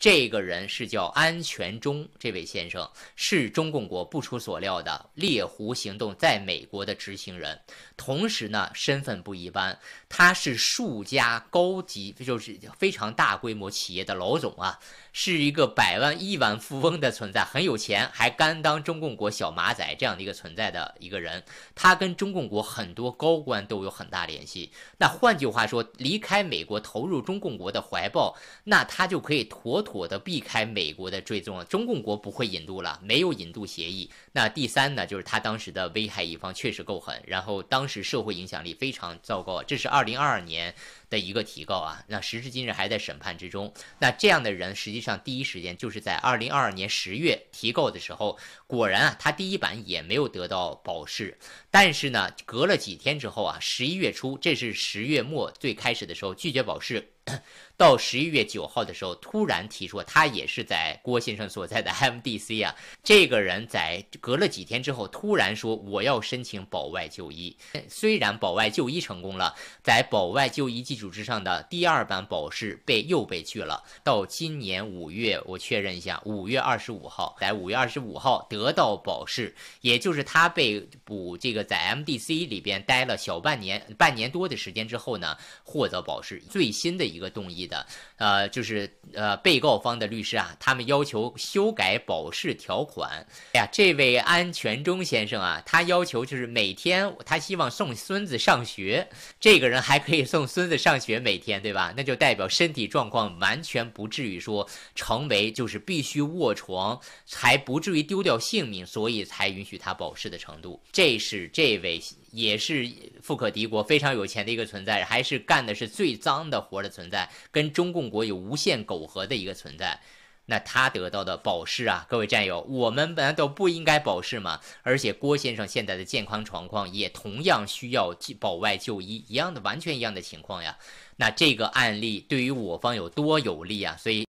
这个人是叫安全忠，这位先生是中共国不出所料的猎狐行动在美国的执行人。同时呢，身份不一般，他是数家高级，就是非常大规模企业的老总啊，是一个百万亿万富翁的存在，很有钱，还甘当中共国小马仔这样的一个存在的一个人。他跟中共国很多高官都有很大联系。那换句话说，离开美国，投入中共国的怀抱，那他就可以妥妥。火的避开美国的追踪，中共国不会引渡了，没有引渡协议。那第三呢，就是他当时的危害一方确实够狠，然后当时社会影响力非常糟糕。这是二零二二年的一个提告啊，那时至今日还在审判之中。那这样的人实际上第一时间就是在二零二二年十月提告的时候，果然啊，他第一版也没有得到保释。但是呢，隔了几天之后啊，十一月初，这是十月末最开始的时候拒绝保释。到十一月九号的时候，突然提出他也是在郭先生所在的 MDC 啊。这个人在隔了几天之后，突然说我要申请保外就医。虽然保外就医成功了，在保外就医基础之上的第二版保释被又被拒了。到今年五月，我确认一下，五月二十五号，在五月二十五号得到保释，也就是他被捕这个在 MDC 里边待了小半年、半年多的时间之后呢，获得保释。最新的一个。一个动议的，呃，就是呃，被告方的律师啊，他们要求修改保释条款。哎呀，这位安全中先生啊，他要求就是每天，他希望送孙子上学。这个人还可以送孙子上学，每天对吧？那就代表身体状况完全不至于说成为就是必须卧床，才不至于丢掉性命，所以才允许他保释的程度。这是这位。也是富可敌国、非常有钱的一个存在，还是干的是最脏的活的存在，跟中共国有无限苟合的一个存在。那他得到的保释啊，各位战友，我们难道不应该保释吗？而且郭先生现在的健康状况也同样需要保外就医，一样的完全一样的情况呀。那这个案例对于我方有多有利啊？所以。